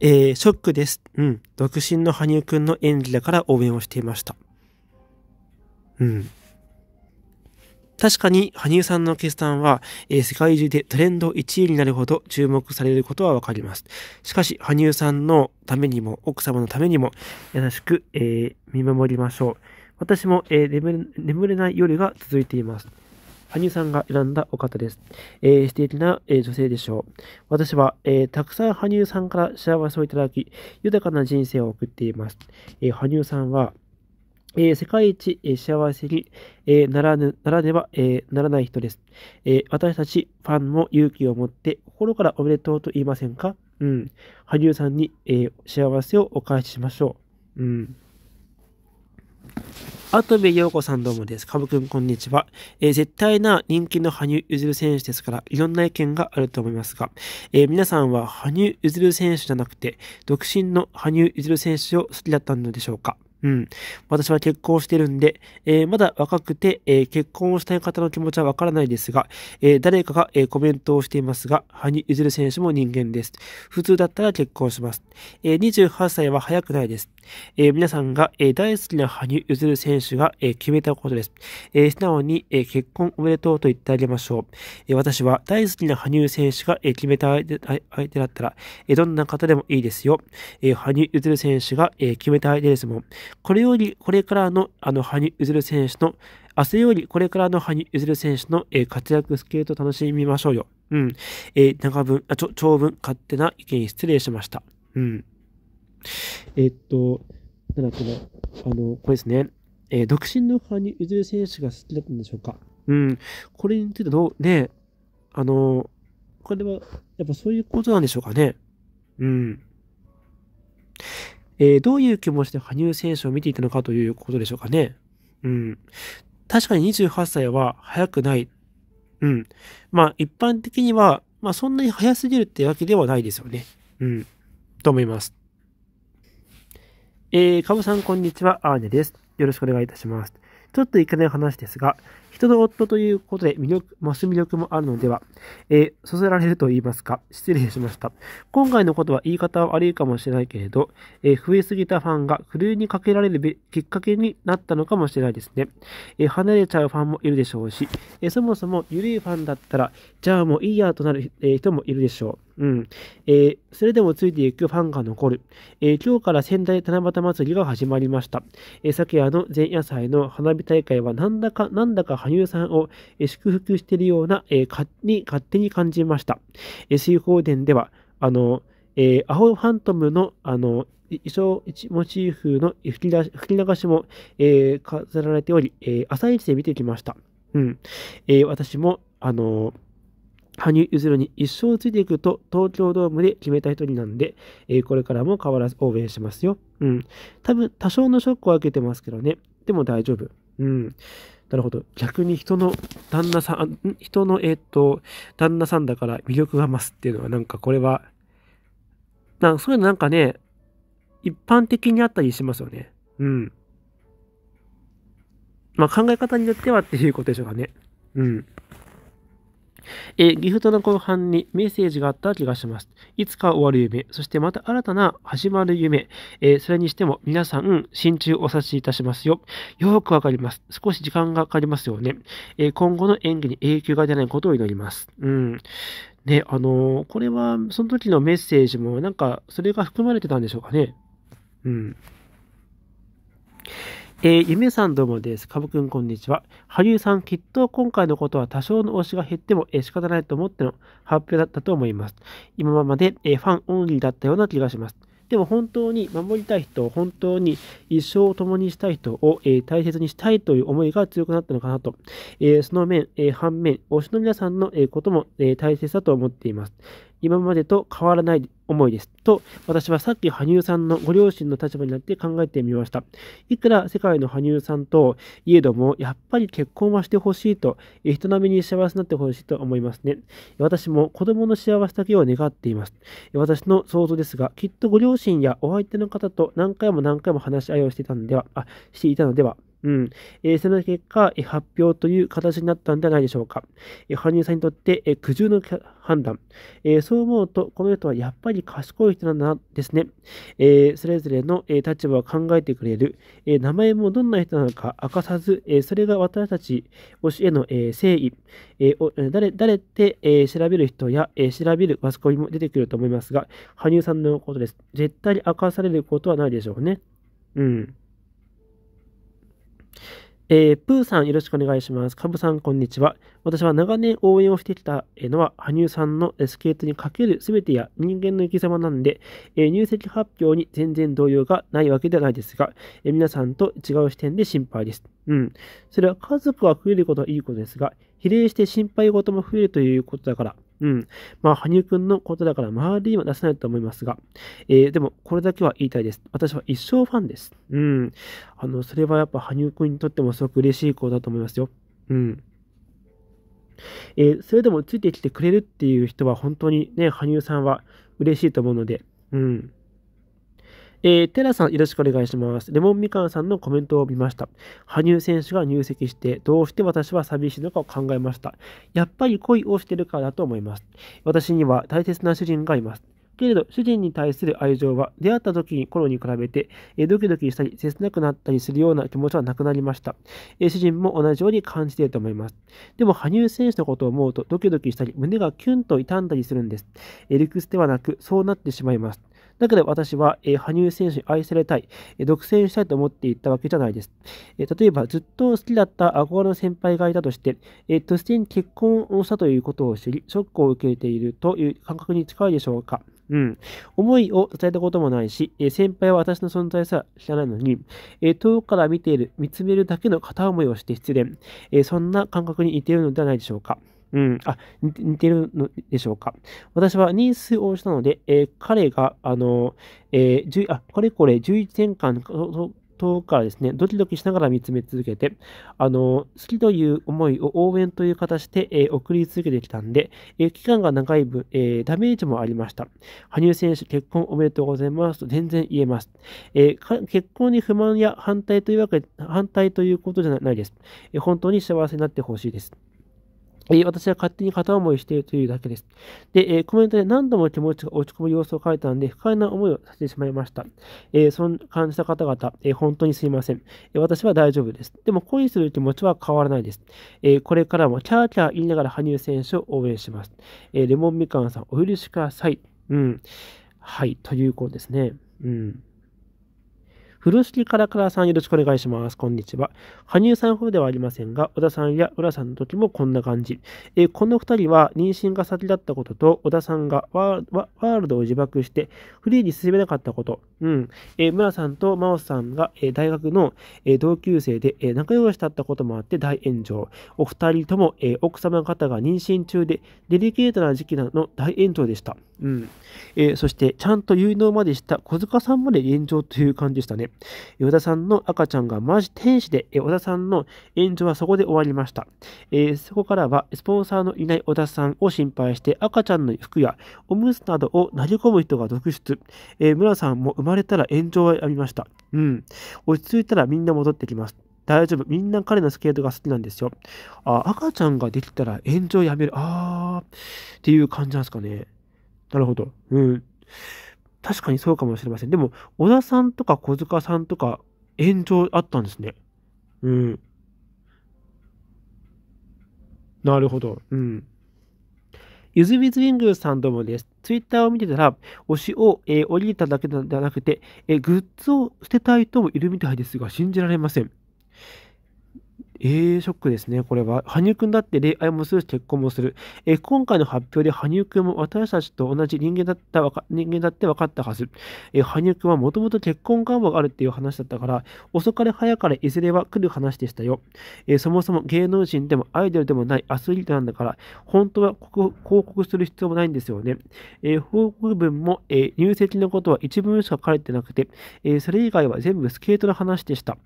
えー、ショックです。うん。独身の羽生くんの演技だから応援をしていました。うん。確かに、羽生さんの決断は、えー、世界中でトレンド1位になるほど注目されることはわかります。しかし、羽生さんのためにも、奥様のためにも、優しく、えー、見守りましょう。私も、えー、眠れない夜が続いています。羽生さんが選んだお方です。えー、素敵な、えー、女性でしょう。私は、えー、たくさん羽生さんから幸せをいただき、豊かな人生を送っています。えー、羽生さんは、えー、世界一、えー、幸せに、えー、ならぬならねば、えならない人です、え私たちファンも勇気を持って心からおめでとうと言いませんかうん。羽生さんに、え幸せをお返ししましょう。うん。跡部陽子さんどうもです。かぶくんこんにちは。えー、絶対な人気の羽生結弦選手ですから、いろんな意見があると思いますが、えー、皆さんは羽生結弦選手じゃなくて、独身の羽生結弦選手を好きだったのでしょうかうん。私は結婚してるんで、えー、まだ若くて、えー、結婚をしたい方の気持ちはわからないですが、えー、誰かが、えコメントをしていますが、羽生結弦選手も人間です。普通だったら結婚します。え28歳は早くないです。え皆さんが、え大好きな羽生結弦選手が、え決めたことです。え素直に、え結婚おめでとうと言ってあげましょう。え私は大好きな羽生選手が、え決めた相手相手だったら、えどんな方でもいいですよ。え羽生結弦選手が、え決めた相手ですもん。これより、これからの、あの、羽生結弦選手の、明日より、これからの羽生結弦選手の、えー、活躍、スケート楽しみましょうよ。うん。えー、長文、あ、ちょ、長文、勝手な意見失礼しました。うん。えー、っと、なんだっけな、あの、これですね。えー、独身の羽生結弦選手が好きだったんでしょうか。うん。これについてどう、ね、あの、これは、やっぱそういうことなんでしょうかね。うん。えー、どういう気持ちで羽生選手を見ていたのかということでしょうかね。うん。確かに28歳は早くない。うん。まあ、一般的には、まあ、そんなに早すぎるってわけではないですよね。うん。と思います。えー、かぶさん、こんにちは。アーニャです。よろしくお願いいたします。ちょっといけない話ですが、人の夫ということで魅力、増す魅力もあるのでは、えー、そそられると言いますか、失礼しました。今回のことは言い方は悪いかもしれないけれど、えー、増えすぎたファンが狂いにかけられるきっかけになったのかもしれないですね。えー、離れちゃうファンもいるでしょうし、えそもそも緩いファンだったら、じゃあもういいやとなる、え人もいるでしょう。うん。えー、それでもついていくファンが残る。えー、今日から仙台七夕祭りが始まりました。えー、昨夜の前夜祭の花火大会はなんだか、なんだか羽生さんを祝福しているような、えー、に勝手に感じました。水光殿では、あの、えー、アホファントムの、あの、衣装モチーフの吹き流しも、えー、飾られており、えー、朝一で見てきました。うん。えー、私も、あの羽生結弦に一生ついていくと東京ドームで決めた一人なんで、えー、これからも変わらず応援しますよ。うん。多分、多少のショックは受けてますけどね。でも大丈夫。うん。なるほど。逆に人の旦那さん、人の、えっ、ー、と、旦那さんだから魅力が増すっていうのは、なんかこれは、なそういうのなんかね、一般的にあったりしますよね。うん。まあ考え方によってはっていうことでしょうかね。うん。えギフトの後半にメッセージがあった気がします。いつか終わる夢、そしてまた新たな始まる夢、えー、それにしても皆さん、心中お察しいたしますよ。よくわかります。少し時間がかかりますよね。えー、今後の演技に影響が出ないことを祈ります。うん。ね、あのー、これは、その時のメッセージも、なんか、それが含まれてたんでしょうかね。うん。えー、夢さんどうもです。かぶくんこんにちは。羽生さん、きっと今回のことは多少の推しが減っても、えー、仕方ないと思っての発表だったと思います。今まで、えー、ファンオンリーだったような気がします。でも本当に守りたい人、本当に一生を共にしたい人を、えー、大切にしたいという思いが強くなったのかなと。えー、その面、えー、反面、推しの皆さんの、えことも、え大切だと思っています。今までと変わらない思いです。と、私はさっき羽生さんのご両親の立場になって考えてみました。いくら世界の羽生さんといえども、やっぱり結婚はしてほしいと、人並みに幸せになってほしいと思いますね。私も子供の幸せだけを願っています。私の想像ですが、きっとご両親やお相手の方と何回も何回も話し合いをしていたのでは、あ、していたのでは、うん。えー、その結果、え発表という形になったんではないでしょうか。え羽生さんにとって、え苦渋の判断、えー、そう思うと、この人はやっぱり賢い人なんだですね。えー、それぞれの、え立場を考えてくれる、え名前もどんな人なのか明かさず、えそれが私たち推しへの、え誠意、えー、誰誰って、え調べる人や、え調べるマスコミも出てくると思いますが、羽生さんのことです。絶対に明かされることはないでしょうね。うん。えー、プーさんよろしくお願いします。カブさんこんにちは。私は長年応援をしてきたのは、羽生さんのスケートにかける全てや人間の生き様なんで、えー、入籍発表に全然動揺がないわけではないですが、えー、皆さんと違う視点で心配です。うん。それは家族が増えることはいいことですが、比例して心配事も増えるということだから、うん。まあ、羽生くんのことだから周りには出せないと思いますが、えー、でも、これだけは言いたいです。私は一生ファンです。うん。あの、それはやっぱ羽生くんにとってもすごく嬉しいことだと思いますよ。うん。えー、それでもついてきてくれるっていう人は本当にね、羽生さんは嬉しいと思うので、うん。えー、テラさん、よろしくお願いします。レモンみかんさんのコメントを見ました。羽生選手が入籍して、どうして私は寂しいのかを考えました。やっぱり恋をしてるからだと思います。私には大切な主人がいます。けれど、主人に対する愛情は、出会った時に頃に比べて、えドキドキしたり、切なくなったりするような気持ちはなくなりました。え主人も同じように感じていると思います。でも、羽生選手のことを思うと、ドキドキしたり、胸がキュンと痛んだりするんです。えー、理屈ではなく、そうなってしまいます。だけど私は、え羽生選手に愛されたい、え独占したいと思っていたわけじゃないです。え例えば、ずっと好きだった憧れの先輩がいたとして、え突然結婚をしたということを知り、ショックを受けているという感覚に近いでしょうか。うん。思いを伝えたこともないし、え先輩は私の存在さ知らないのに、え遠くから見ている、見つめるだけの片思いをして失恋、えそんな感覚に似ているのではないでしょうか。うん、あ、似てるのでしょうか。私はニースをしたので、えー、彼が、あの、えー、あ、これこれ11年間と、からですね、ドキドキしながら見つめ続けて、あの、好きという思いを応援という形で、えー、送り続けてきたんで、えー、期間が長い分、えー、ダメージもありました。羽生選手、結婚おめでとうございますと全然言えます。え結婚に不満や反対というわけ、反対ということじゃないです。え本当に幸せになってほしいです。えー、私は勝手に片思いしているというだけです。で、えー、コメントで何度も気持ちが落ち込む様子を書いたので、不快な思いをさせてしまいました。えー、その感じた方々、え本当にすいません、え私は大丈夫です。でも恋する気持ちは変わらないです。えこれからもキャーキャー言いながら羽生選手を応援します。えレモンみかんさん、お許しください。うん。はい、ということですね。うん。古式カラカラさんよろしくお願いします。こんにちは。羽生さんほどではありませんが、小田さんや浦さんの時もこんな感じ。えー、この2人は妊娠が先だったことと、小田さんがワールドを自爆してフリーに進めなかったこと、うん。えー、村さんと真央さんが、えー、大学の、えー、同級生で、えー、仲良しだったこともあって大炎上。お二人とも、えー、奥様方が妊娠中でデリケートな時期なの大炎上でした。うん。えー、そして、ちゃんと結納までした小塚さんまで炎上という感じでしたね。与田さんの赤ちゃんがマジ天使で、小田さんの炎上はそこで終わりました。えー、そこからは、スポンサーのいない小田さんを心配して、赤ちゃんの服やおむつなどを投げ込む人が続出。えー、村さんも生まれたら炎上はやりました。うん。落ち着いたらみんな戻ってきます。大丈夫。みんな彼のスケートが好きなんですよ。あ、赤ちゃんができたら炎上やめる。あー。っていう感じなんですかね。なるほど。うん。確かにそうかもしれません。でも、小田さんとか小塚さんとか炎上あったんですね。うん。なるほど。うん。ゆずみずみんングさんどうもです。ツイッターを見てたら、推しを、えー、降りただけではなくて、えー、グッズを捨てたい人もいるみたいですが、信じられません。えー、ショックですね。これは。羽生くんだって恋愛もするし、結婚もする。え今回の発表で羽生くんも私たちと同じ人間だった人間だって分かったはず。え羽生くんはもともと結婚願望があるっていう話だったから、遅かれ早かれいずれは来る話でしたよ。えそもそも芸能人でもアイドルでもないアスリートなんだから、本当は広告する必要もないんですよね。え報告文も、え入籍のことは一文しか書かれてなくて、えそれ以外は全部スケートの話でした。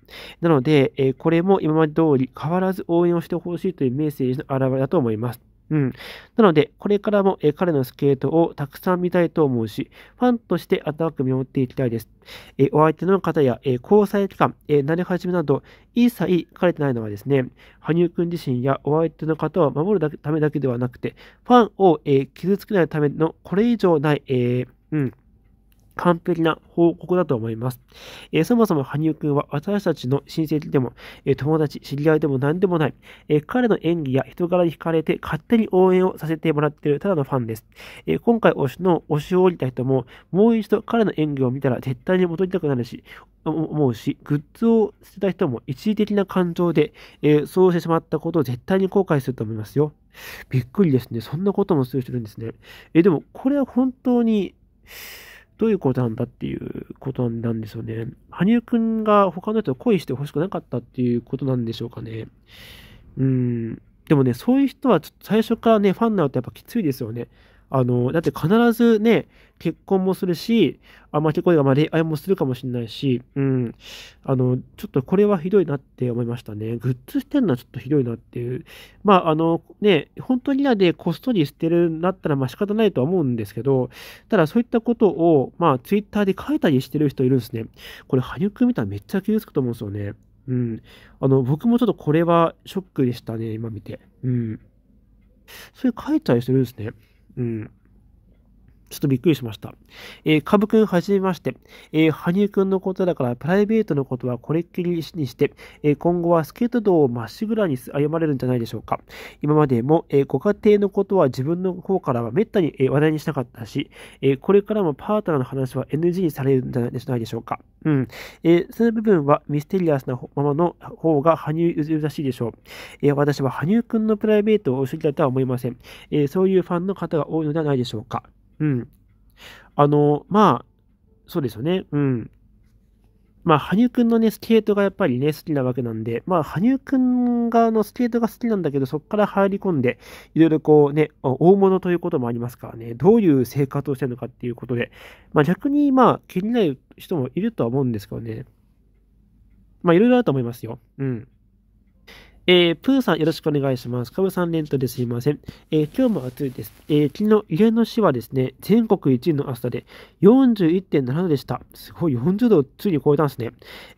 なので、えこれも今まで通りり変わらず応援をしてほしいというメッセージの表れだと思います。うん。なので、これからも、え彼のスケートをたくさん見たいと思うし、ファンとして温かく見守っていきたいです。えお相手の方や、え交際期間、え慣れ始めなど、一切書かれてないのはですね、羽生くん自身やお相手の方を守るためだけではなくて、ファンを、え傷つけないためのこれ以上ない、えー、うん。完璧な報告だと思います。えー、そもそも羽生くんは私たちの親戚でも、えー、友達、知り合いでも何でもない、えー、彼の演技や人柄に惹かれて勝手に応援をさせてもらっているただのファンです。え今回推しの推しを降りた人も、もう一度彼の演技を見たら絶対に戻りたくなるし、思うし、グッズを捨てた人も一時的な感情で、えそうしてしまったことを絶対に後悔すると思いますよ。びっくりですね。そんなこともする人いるんですね。えでも、これは本当に、どういうことなんだっていうことなんですよね。羽生くんが他の人を恋してほしくなかったっていうことなんでしょうかね。うん。でもね、そういう人はちょっと最初からね、ファンになるとやっぱきついですよね。あの、だって必ずね、結婚もするし、あ、まあ、結婚がまあ恋愛もするかもしれないし、うん。あの、ちょっとこれはひどいなって思いましたね。グッズ捨てるのはちょっとひどいなっていう。まあ、あの、ね、本当に嫌でこっそり捨てるんだったら、まあ仕方ないとは思うんですけど、ただそういったことを、まあ、ツイッターで書いたりしてる人いるんですね。これ、羽生くん見たらめっちゃ傷つくと思うんですよね。うん。あの、僕もちょっとこれはショックでしたね、今見て。うん。それ書いたりするんですね。Mm. ちょっとびっくりしました。えー、ぶくんはじめまして。えー、羽生くんのことだからプライベートのことはこれっきりにして、えー、今後はスケート道をまっしぐらに歩まれるんじゃないでしょうか。今までも、えー、ご家庭のことは自分の方からはめったに、えー、話題にしなかったし、えー、これからもパートナーの話は NG にされるんじゃないでしょうか。うん。えー、その部分はミステリアスなままの方が羽生らしいでしょう。えー、私は羽生くんのプライベートを知りたいとは思いません。えー、そういうファンの方が多いのではないでしょうか。うん。あの、まあ、そうですよね。うん。まあ、羽生くんのね、スケートがやっぱりね、好きなわけなんで、まあ、羽生くんがのスケートが好きなんだけど、そこから入り込んで、いろいろこうね、大物ということもありますからね、どういう生活をしてるのかっていうことで、まあ、逆に、まあ、気になる人もいるとは思うんですけどね、まあ、いろいろあると思いますよ。うん。えー、プーさんよろしくお願いします。カムさん連投ですいません。えー、今日も暑いです。えー、昨日、家の市はですね、全国1位の暑さで41.7度でした。すごい、40度をついに超えたんですね。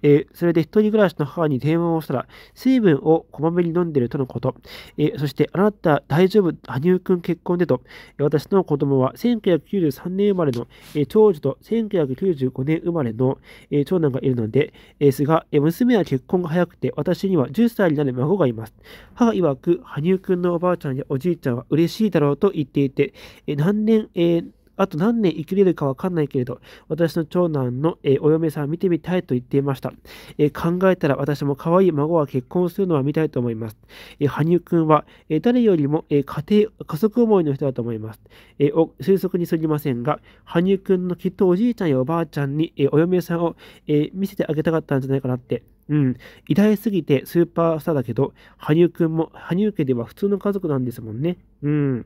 えそれで一人暮らしの母に電話をしたら、水分をこまめに飲んでるとのこと。えそして、あなた大丈夫、羽生くん結婚でと、私の子供は1993年生まれの、え長女と1995年生まれの、え長男がいるので、ですが、え娘は結婚が早くて、私には10歳になる孫ががいます。母曰く、羽生くんのおばあちゃんやおじいちゃんは嬉しいだろうと言っていて、何年、えーあと何年生きれるかわかんないけれど、私の長男の、えー、お嫁さん見てみたいと言っていました。えー、考えたら私も可愛い孫は結婚するのは見たいと思います。えー、羽生くんは、え誰よりも、え家庭、家族思いの人だと思います。え推測にすぎませんが、羽生くんのきっとおじいちゃんやおばあちゃんに、えお嫁さんを、え見せてあげたかったんじゃないかなって。うん、偉大すぎてスーパースターだけど、羽生くんも、羽生家では普通の家族なんですもんね。うん。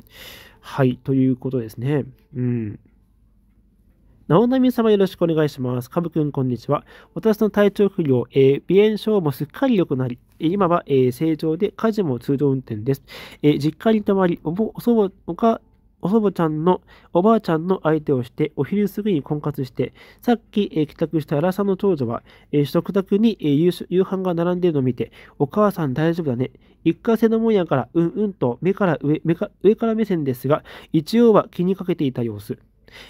はい、ということですね。うん。なおなみ様よろしくお願いします。かぶくんこんにちは。私の体調不良、えー、鼻炎症もすっかり良くなり、今は、えー、正常で家事も通常運転です。えー、実家に泊まり、おお祖母が、お祖母ちゃんの、おばあちゃんの相手をして、お昼過ぎに婚活して、さっき、え帰宅したアラサの長女は、え食卓に、え夕飯が並んでいるのを見て、お母さん大丈夫だね。一過性のもんやから、うんうんと目から上、目か上から目線ですが、一応は気にかけていた様子。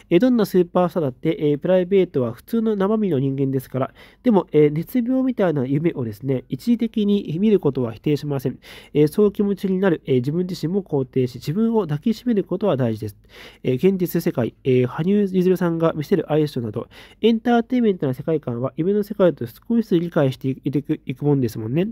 えどんなスーパースターだって、えプライベートは普通の生身の人間ですから、でも、え熱病みたいな夢をですね、一時的に見ることは否定しません。えそう気持ちになる、え自分自身も肯定し、自分を抱きしめることは大事です。え現実世界、え羽生結弦さんが見せるアイスなど、エンターテインメントな世界観は夢の世界と少しずつ理解していくいくもんですもんね。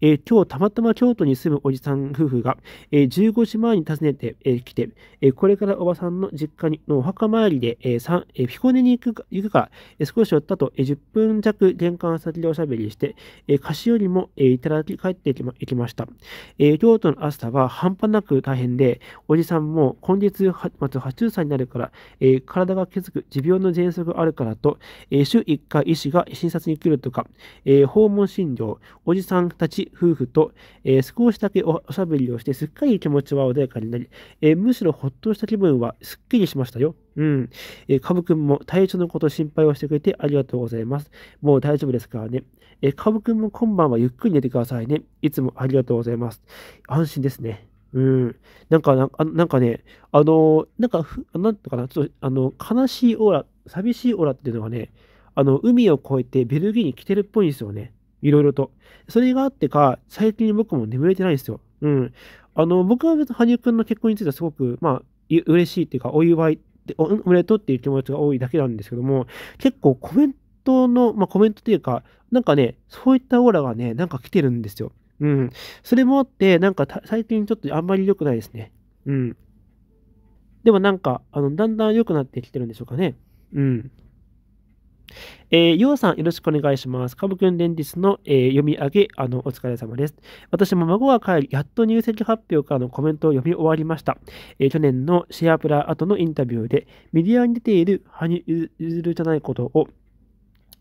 えー、今日たまたま京都に住むおじさん夫婦が、えー、15時前に訪ねてき、えー、て、えこれからおばさんの実家にのお墓参回りで、えーえー、彦根に行く行くかえー、少し寄ったと、えー、10分弱玄関先でおしゃべりして、えー、菓子よりも、えー、いただき帰っていきまきました、えー。京都の朝は半端なく大変で、おじさんも今月末80歳になるから、えー、体が気づく持病の喘息があるからと、えー、週1回医師が診察に来るとか、えー、訪問診療、おじさんたち夫婦と、えー、少しだけおしゃべりをして、すっかり気持ちは穏やかになり、えー、むしろほっとした気分はすっきりしましたよ。うん。えカブくんも体調のこと心配をしてくれてありがとうございます。もう大丈夫ですからね。えカブくんも今晩はゆっくり寝てくださいね。いつもありがとうございます。安心ですね。うん。なんか、なんかなんかね、あのなんか、なんとかな、ちょっと、あの、悲しいオーラ、寂しいオーラっていうのがね、あの、海を越えてベルギーに来てるっぽいんですよね。いろいろと。それがあってか、最近僕も眠れてないんですよ。うん。あの、僕は別に羽生くんの結婚についてはすごく、まあ、嬉しいっていうか、お祝いってお、めでとうっていう気持ちが多いだけなんですけども、結構コメントの、まあ、コメントというか、なんかね、そういったオーラがね、なんか来てるんですよ。うん。それもあって、なんか最近ちょっとあんまり良くないですね。うん。でもなんか、あの、だんだん良くなってきてるんでしょうかね。うん。えー、ようさん、よろしくお願いします。かぶくん連日の、えー、読み上げ、あの、お疲れ様です。私も孫が帰り、やっと入籍発表からのコメントを読み終わりました。えー、去年のシェアプラ後のインタビューで、メディアに出ている羽生結るじゃないことを、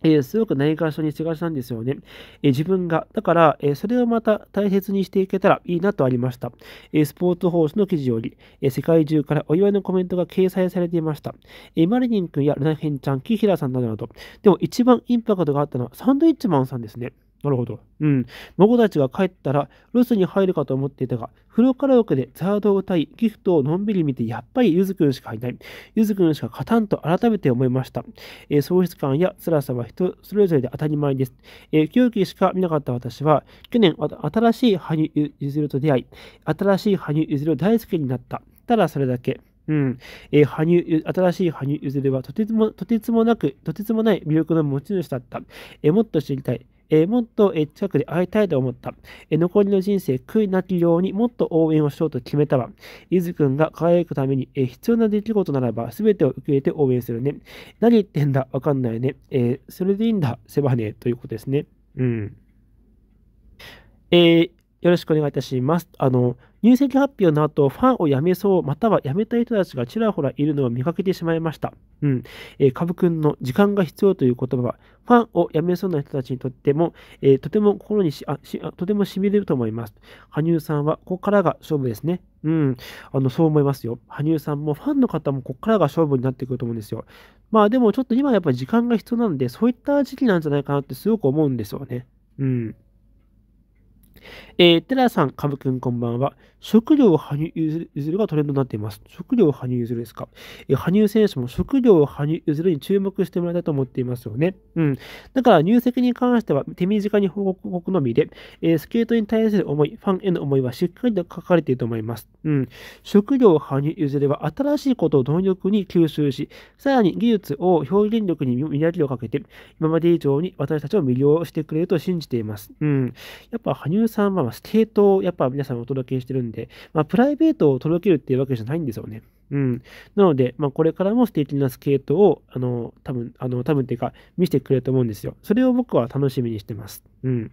えー、すごくないがしろにしがちなんですよね。えー、自分が。だから、えー、それをまた大切にしていけたらいいなとありました。えスポーツ報酬の記事より、え世界中からお祝いのコメントが掲載されていました。えマリニン君やルナヘンちゃん、キヒラさんなどなど。でも一番インパクトがあったのはサンドイッチマンさんですね。なるほど。うん。孫たちが帰ったら、ロスに入るかと思っていたが、風呂カラオケでザードを歌い、ギフトをのんびり見て、やっぱりゆずくんしかいない。ゆずくんしか勝たんと改めて思いました。えー、喪失感や辛さは人それぞれで当たり前です。えー、狂気しか見なかった私は、去年、新しい羽生結弦と出会い、新しい羽生結弦大好きになった。ただそれだけ。うん。えー、羽生、新しい羽生譲れはとてつも、とてつもなく、とてつもない魅力の持ち主だった。えー、もっと知りたい。えー、もっと、えー、近くで会いたいと思った。えー、残りの人生、悔いなきようにもっと応援をしようと決めたわ。ゆずくんが輝くために、え必要な出来事ならば、すべてを受け入れて応援するね。何言ってんだわかんないね。えそれでいいんだ、せばね。ということですね。うん。えよろしくお願いいたします。あの、入籍発表の後、ファンを辞めそう、または辞めたい人たちがちらほらいるのを見かけてしまいました。うん。えー、株くんの時間が必要という言葉は、ファンを辞めそうな人たちにとっても、えー、とても心にしあしあ、とてもしみれると思います。羽生さんは、ここからが勝負ですね。うん。あの、そう思いますよ。羽生さんもファンの方も、ここからが勝負になってくると思うんですよ。まあでも、ちょっと今やっぱり時間が必要なんで、そういった時期なんじゃないかなってすごく思うんですよね。うん。えー、テラさん、カブくんこんばんは。食料を羽生結弦がトレンドになっています。食料を羽生結弦ですか。えー、羽生選手も食料を羽生結弦に注目してもらいたいと思っていますよね。うん。だから入籍に関しては手短に報告のみで、えー、スケートに対する思い、ファンへの思いはしっかりと書かれていると思います。うん。食料を羽生結弦は新しいことを貪欲に吸収し、さらに技術を表現力に磨きをかけて、今まで以上に私たちを魅了してくれると信じています。うん。やっぱ羽生さんは、まスケートをやっぱ皆さんお届けしてるんで、まあ、プライベートを届けるっていうわけじゃないんですよね。うん。なので、まあ、これからもステーキなスケートを、あの、多分、あの、多分っていうか、見せてくれると思うんですよ。それを僕は楽しみにしてます。うん。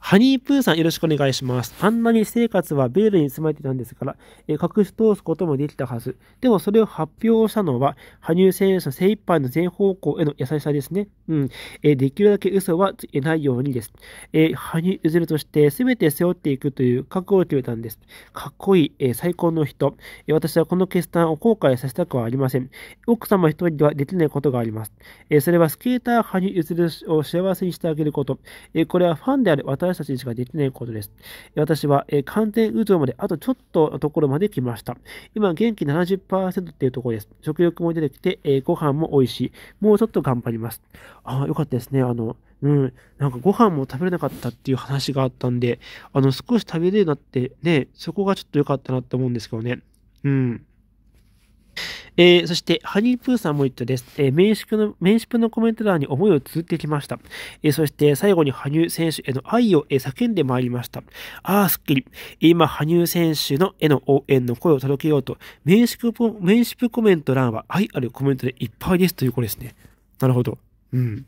ハニープーさんよろしくお願いします。あんなに生活はベールに包まれてたんですから、え隠し通すこともできたはず。でもそれを発表したのは、羽生選手の精一杯の全方向への優しさですね。うん。えできるだけ嘘はつけないようにです。え羽生結弦として全て背負っていくという覚悟を決めたんです。かっこいい、え最高の人、え私はこの決断を後悔させたくはありません。奥様一人ではできないことがあります。えそれはスケーター羽生結弦を幸せにしてあげること。えこれはファンである私私たちにしかできないことです。私は、えー、寒天渦まであとちょっとのところまで来ました。今、元気70%っていうところです。食欲も出てきて、えー、ご飯も美味しい。もうちょっと頑張ります。ああ、よかったですね。あの、うん、なんかご飯も食べれなかったっていう話があったんで、あの、少し食べれるなって、ね、そこがちょっと良かったなって思うんですけどね。うん。えー、そして、ハニープーさんも言ったです。えー、面識の、面宿のコメント欄に思いを綴ってきました。えー、そして、最後に羽生選手への愛を、え叫んでまいりました。ああ、すっきり。今、羽生選手の絵の応援の声を届けようと、面識、面識コメント欄は愛あるコメントでいっぱいですということですね。なるほど。うん。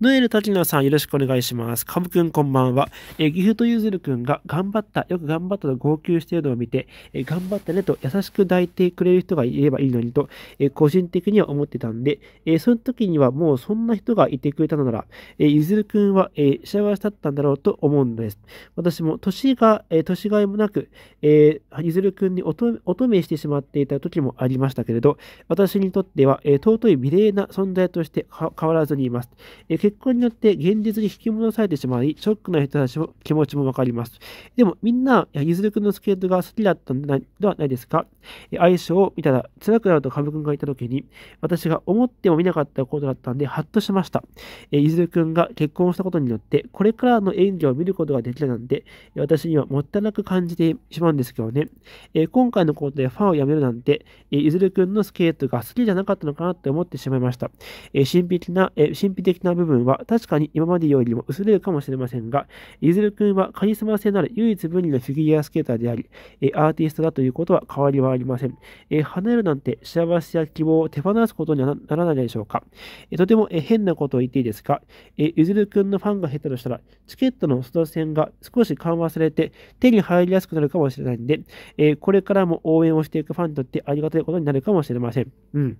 ノエルタジナさん、よろしくお願いします。カムくん、こんばんは。えギフトユズルくんが、頑張った、よく頑張ったと号泣しているのを見て、え頑張ったねと優しく抱いてくれる人がいればいいのにと、え個人的には思ってたんで、えその時にはもうそんな人がいてくれたのなら、えゆずるくんは、え幸せだったんだろうと思うのです。私も、年が、え年がいもなく、えゆずるくんに乙女してしまっていた時もありましたけれど、私にとっては、え尊い美麗な存在として変わらずにいます。え結婚によって現実に引き戻されてしまい、ショックな人たちの気持ちもわかります。でも、みんな、ゆずるくんのスケートが好きだったのではないですか。相性を見たら、辛くなるとブくんがいた時に、私が思っても見なかったことだったんで、ハッとしました。ゆずるくんが結婚したことによって、これからの演技を見ることができるなんて、私にはもったいなく感じてしまうんですけどね。今回のことでファンを辞めるなんて、ゆずるくんのスケートが好きじゃなかったのかなって思ってしまいました。神秘的な、神秘的な部分君は確かに今までよりも薄れるかもしれませんが、いずる君はカリスマ性のある唯一無二のフィギュアスケーターであり、えアーティストだということは変わりはありません。え離れるなんて幸せや希望を手放すことにはならないでしょうか。えとてもえ変なことを言っていいですが、えゆずる君のファンが減ったとしたら、チケットの外線が少し緩和されて手に入りやすくなるかもしれないんで、えこれからも応援をしていくファンにとってありがたいことになるかもしれません。うん。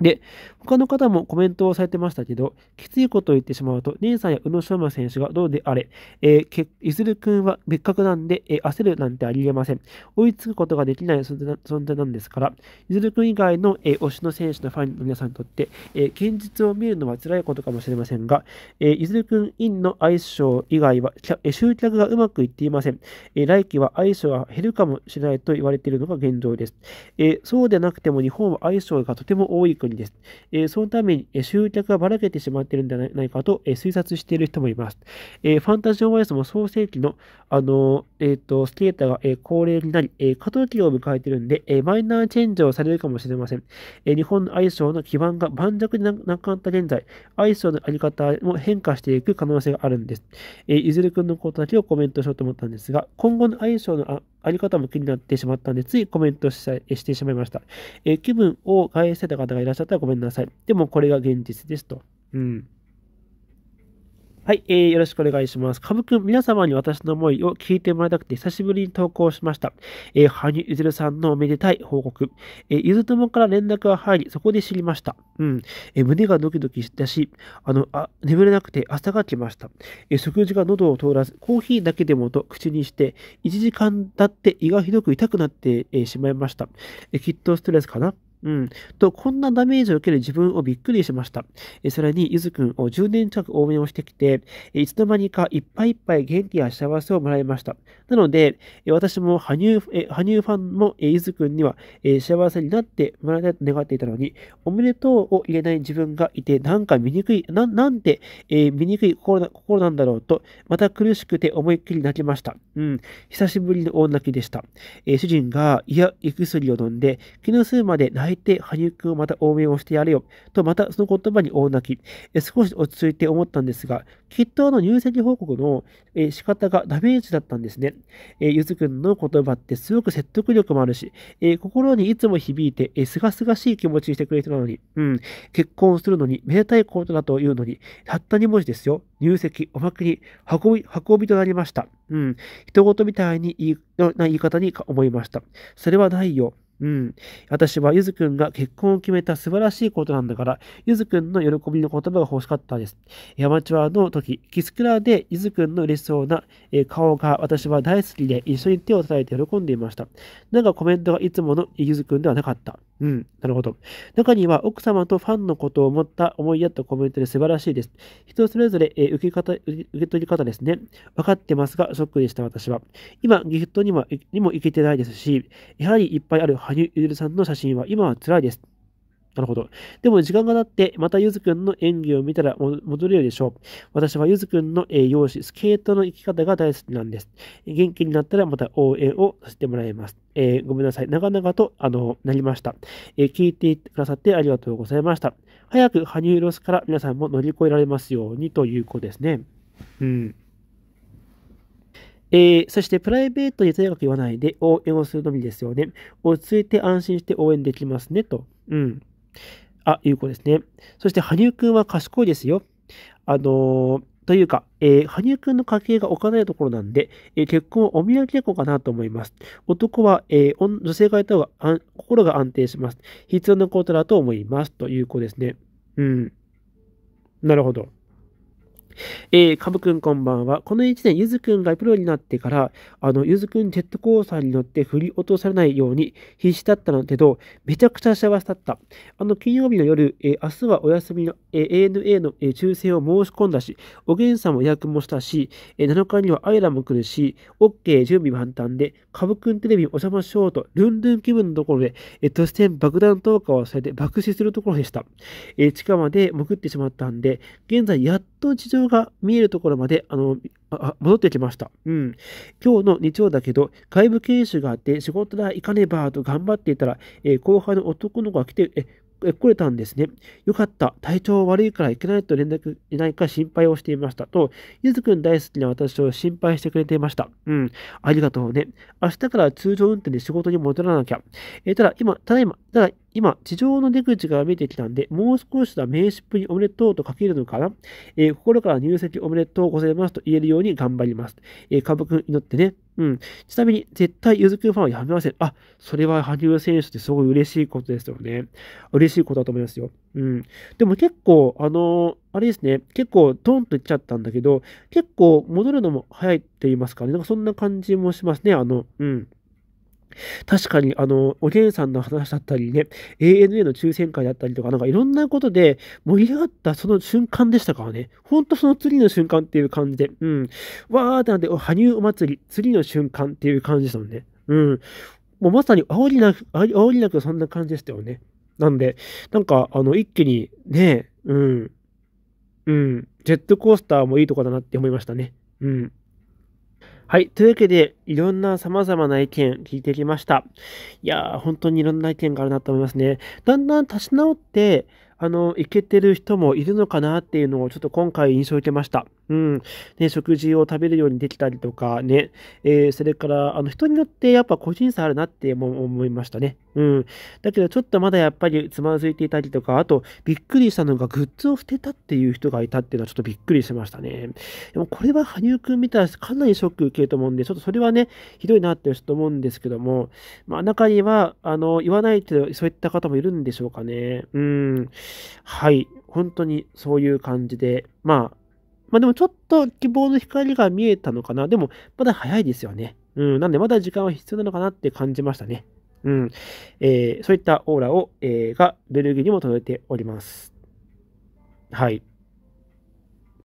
で、他の方もコメントをされてましたけど、きついことを言ってしまうと、姉さんや宇野昌磨選手がどうであれ、えー、いずるくんは別格なんで、えー、焦るなんてありえません。追いつくことができない存在なんですから、いずるくん以外の、えー、推しの選手のファンの皆さんにとって、えー、現実を見るのは辛いことかもしれませんが、えー、いずるくんインの相性以外は、えー、集客がうまくいっていません。えー、来季は相性が減るかもしれないと言われているのが現状です。えー、そうでなくても日本は相性がとても多い国国です。えー、そのために、え集客がばらけてしまっているんじゃないかと、え推察している人もいます。えファンタジオワイスも創世紀の、あのえっ、と、スケーターが、え高齢になり、え過渡期を迎えているんで、えマイナーチェンジをされるかもしれません。え日本の相性の基盤が盤石になくなった現在、相性のあり方も変化していく可能性があるんです。えいずれ君のことだけをコメントしようと思ったんですが、今後の相性スシのあり方も気になってしまったんで、ついコメントしてしまいました。えー、気分を返せた方がいらっしゃったらごめんなさい。でもこれが現実ですと。うん。はい、えー、よろしくお願いします。かぶくん、皆様に私の思いを聞いてもらいたくて久しぶりに投稿しました。えー、羽生結弦さんのおめでたい報告。えー、ゆずともから連絡が入り、そこで知りました。うん。えー、胸がドキドキしたし、あの、あ、眠れなくて朝が来ました。えー、食事が喉を通らず、コーヒーだけでもと口にして、1時間経って胃がひどく痛くなって、えー、しまいました。えー、きっとストレスかなうん。と、こんなダメージを受ける自分をびっくりしました。えそれに、ゆずくんを10年近く応援をしてきて、いつの間にかいっぱいいっぱい元気や幸せをもらいました。なので、私も羽生羽生ファンもゆずくんには幸せになってもらいたいと願っていたのに、おめでとうを言えない自分がいて、なんか醜い、ななんて、え醜い心な心なんだろうと、また苦しくて思いっきり泣きました。うん。久しぶりの大泣きでした。え主人が、いや、胃薬を飲んで、昨日数まで泣いて、羽生くんをまた応援をしてやれよ。と、またその言葉に大泣き。え少し落ち着いて思ったんですが、きっとあの入籍報告のえ仕方がダメージだったんですね。えゆずくんの言葉ってすごく説得力もあるし、え心にいつも響いて、えすがすがしい気持ちにしてくれる人なのに、うん、結婚するのに、めでたいことだというのに、たった2文字ですよ。入籍、おまけに、運び、運びとなりました。うん、人事みたいに言いな言い方に思いました。それはないよ。うん。私はゆずくんが結婚を決めた素晴らしいことなんだから、ゆずくんの喜びの言葉が欲しかったです。アマチュアの時、キスクラでゆずくんの嬉しそうな顔が私は大好きで一緒に手を叩いて喜んでいました。だがコメントがいつものゆずくんではなかった。うん、なるほど。中には奥様とファンのことを思った思いやったコメントで素晴らしいです。人それぞれ、えー、受け方受け取り方ですね。分かってますが、ショックでした、私は。今、ギフトにもにも行けてないですし、やはりいっぱいある羽生結弦さんの写真は今は辛いです。なるほど。でも時間が経って、またゆずくんの演技を見たら戻れるでしょう。私はゆずくんの、え容姿、スケートの生き方が大好きなんです。元気になったらまた応援をさせてもらいます。えー、ごめんなさい。長々と、あの、なりました、えー、聞いてくださってありがとうございました。早く羽生ロスから皆さんも乗り越えられますようにという子ですね。うん。えー、そしてプライベートにとにかく言わないで応援をするのみですよね。落ち着いて安心して応援できますねと。うん。あ、いう子ですね。そして、羽生くんは賢いですよ。あのー、というか、えー、羽生くんの家計が置かないところなんで、えー、結婚はお見合い結婚かなと思います。男は、えー、女性がいた方が心が安定します。必要なことだと思います。という子ですね。うん。なるほど。えー、くんこんばんは。この1年、ゆずくんがプロになってから、あの、ゆずくんジェットコースターに乗って振り落とされないように必死だったのけど、めちゃくちゃ幸せだった。あの、金曜日の夜、えー、明日はお休みの、えー、ANA の、えー、抽選を申し込んだし、おげんさんも予約もしたし、えー、7日にはアイラも来るし、OK、準備万端で、かぶくんテレビにお邪魔しようと、ルンルン気分のところで、えー、突然爆弾投下をされて爆死するところでした。えー、まで潜ってしまったんで、現在やっと事情が見えるところまで、あの、あ戻ってきました。うん。今日の日曜だけど、外部研修があって仕事だ、行かねばと頑張っていたら、えー、後輩の男の子が来て、え、来れたんですね。よかった。体調悪いから行けないと連絡いないか心配をしていました。と、ゆずくん大好きな私を心配してくれていました。うん。ありがとうね。明日から通常運転で仕事に戻らなきゃ。えー、ただ、今、ただ今、ただいま、ただ今、地上の出口が見えてきたんで、もう少しだ名シップにおめでとうと書けるのかな、えー、心から入籍おめでとうございますと言えるように頑張ります。えー、株君ん祈ってね。うん。ちなみに、絶対ゆずくんファンはやめません。あ、それは羽生選手ってすごい嬉しいことですよね。嬉しいことだと思いますよ。うん。でも結構、あのー、あれですね、結構ドンと行っちゃったんだけど、結構戻るのも早いって言いますかね。なんかそんな感じもしますね。あの、うん。確かに、あの、おげんさんの話だったりね、ANA の抽選会だったりとか、なんかいろんなことで盛り上がったその瞬間でしたからね。ほんとその次の瞬間っていう感じで、うん。わーってなんで、羽生お祭り、次の瞬間っていう感じですもんね。うん。もうまさに煽りなく、煽りなくそんな感じでしたよね。なんで、なんか、あの、一気に、ね、うん。うん。ジェットコースターもいいとこだなって思いましたね。うん。はい。というわけで、いろんな様々な意見聞いてきました。いやー、本当にいろんな意見があるなと思いますね。だんだん立ち直って、あの、いけてる人もいるのかなっていうのをちょっと今回印象を受けました。うん。ね、食事を食べるようにできたりとかね。えー、それから、あの、人によってやっぱ個人差あるなって思いましたね。うん。だけどちょっとまだやっぱりつまずいていたりとか、あとびっくりしたのがグッズを捨てたっていう人がいたっていうのはちょっとびっくりしましたね。でもこれは羽生くん見たらかなりショック受けると思うんで、ちょっとそれはね、ひどいなって思うんですけども、まあ中には、あの、言わないけどそういった方もいるんでしょうかね。うん。はい。本当にそういう感じで、まあ、まあでもちょっと希望の光が見えたのかな。でも、まだ早いですよね。うん。なんで、まだ時間は必要なのかなって感じましたね。うん。えー、そういったオーラを、えー、がベルギーにも届いております。はい。